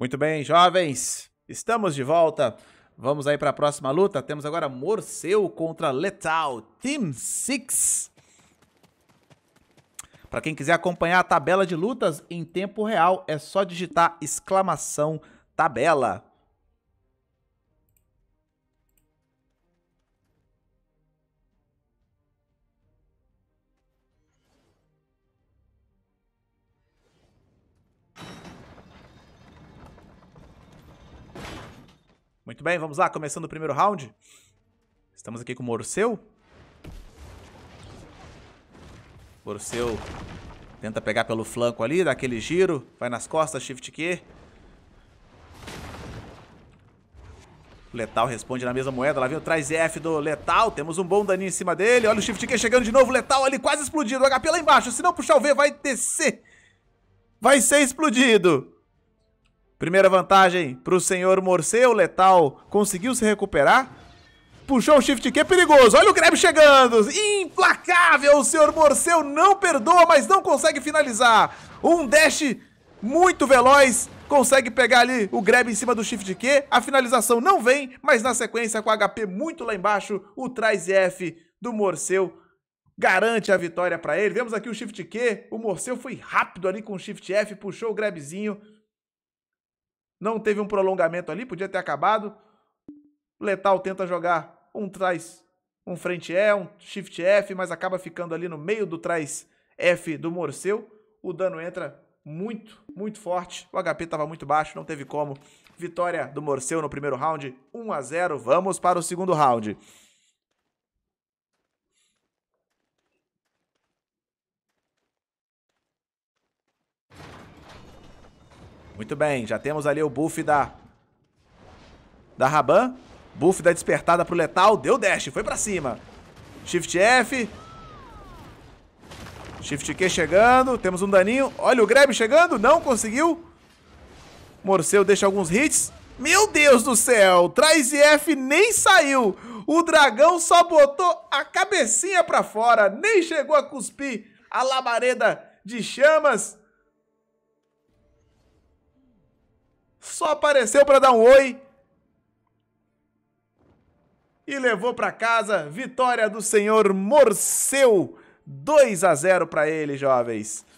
Muito bem, jovens. Estamos de volta. Vamos aí para a próxima luta. Temos agora Morceu contra Letal, Team 6. Para quem quiser acompanhar a tabela de lutas em tempo real, é só digitar exclamação tabela. Muito bem, vamos lá, começando o primeiro round. Estamos aqui com o Morceu. Morceu tenta pegar pelo flanco ali, dá aquele giro, vai nas costas, shift Q. Letal responde na mesma moeda, lá vem o traz F do Letal, temos um bom daninho em cima dele, olha o Shift Q chegando de novo, Letal ali quase explodido, o HP lá embaixo, se não puxar o V vai descer, vai ser explodido. Primeira vantagem para o senhor Morceu, letal, conseguiu se recuperar. Puxou o shift que é perigoso. Olha o Greb chegando. Implacável. O senhor Morceu não perdoa, mas não consegue finalizar. Um dash muito veloz consegue pegar ali o grab em cima do Shift Q, a finalização não vem, mas na sequência com o HP muito lá embaixo, o Traz F do Morceu garante a vitória para ele. Vemos aqui o Shift Q, o Morceu foi rápido ali com o Shift F, puxou o grabzinho, não teve um prolongamento ali, podia ter acabado. Letal tenta jogar um trás, um frente E, um shift F, mas acaba ficando ali no meio do trás F do Morceu. O dano entra muito, muito forte. O HP estava muito baixo, não teve como. Vitória do Morceu no primeiro round, 1 a 0. Vamos para o segundo round. Muito bem, já temos ali o buff da... Da Raban. Buff da despertada pro letal. Deu dash, foi pra cima. Shift F. Shift Q chegando. Temos um daninho. Olha o grab chegando. Não conseguiu. Morceu deixa alguns hits. Meu Deus do céu. Traz F nem saiu. O dragão só botou a cabecinha pra fora. Nem chegou a cuspir a labareda de chamas. apareceu para dar um oi e levou para casa vitória do senhor Morceu. 2 a 0 para ele, jovens.